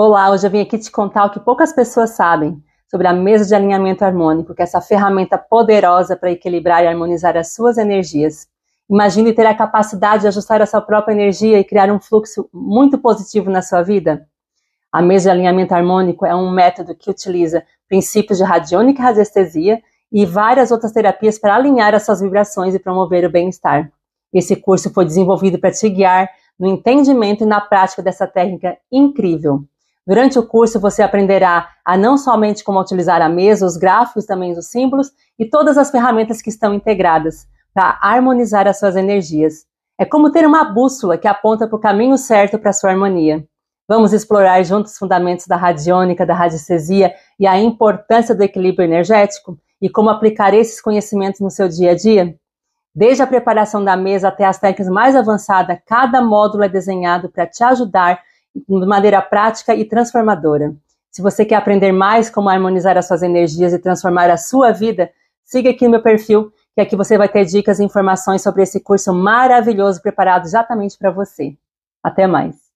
Olá, hoje eu vim aqui te contar o que poucas pessoas sabem sobre a mesa de alinhamento harmônico, que é essa ferramenta poderosa para equilibrar e harmonizar as suas energias. Imagine ter a capacidade de ajustar a sua própria energia e criar um fluxo muito positivo na sua vida. A mesa de alinhamento harmônico é um método que utiliza princípios de radiônica e radiestesia e várias outras terapias para alinhar as suas vibrações e promover o bem-estar. Esse curso foi desenvolvido para te guiar no entendimento e na prática dessa técnica incrível. Durante o curso, você aprenderá a não somente como utilizar a mesa, os gráficos, também os símbolos e todas as ferramentas que estão integradas para harmonizar as suas energias. É como ter uma bússola que aponta para o caminho certo para a sua harmonia. Vamos explorar juntos os fundamentos da radiônica, da radiestesia e a importância do equilíbrio energético e como aplicar esses conhecimentos no seu dia a dia? Desde a preparação da mesa até as técnicas mais avançadas, cada módulo é desenhado para te ajudar de maneira prática e transformadora. Se você quer aprender mais como harmonizar as suas energias e transformar a sua vida, siga aqui no meu perfil, que aqui você vai ter dicas e informações sobre esse curso maravilhoso preparado exatamente para você. Até mais!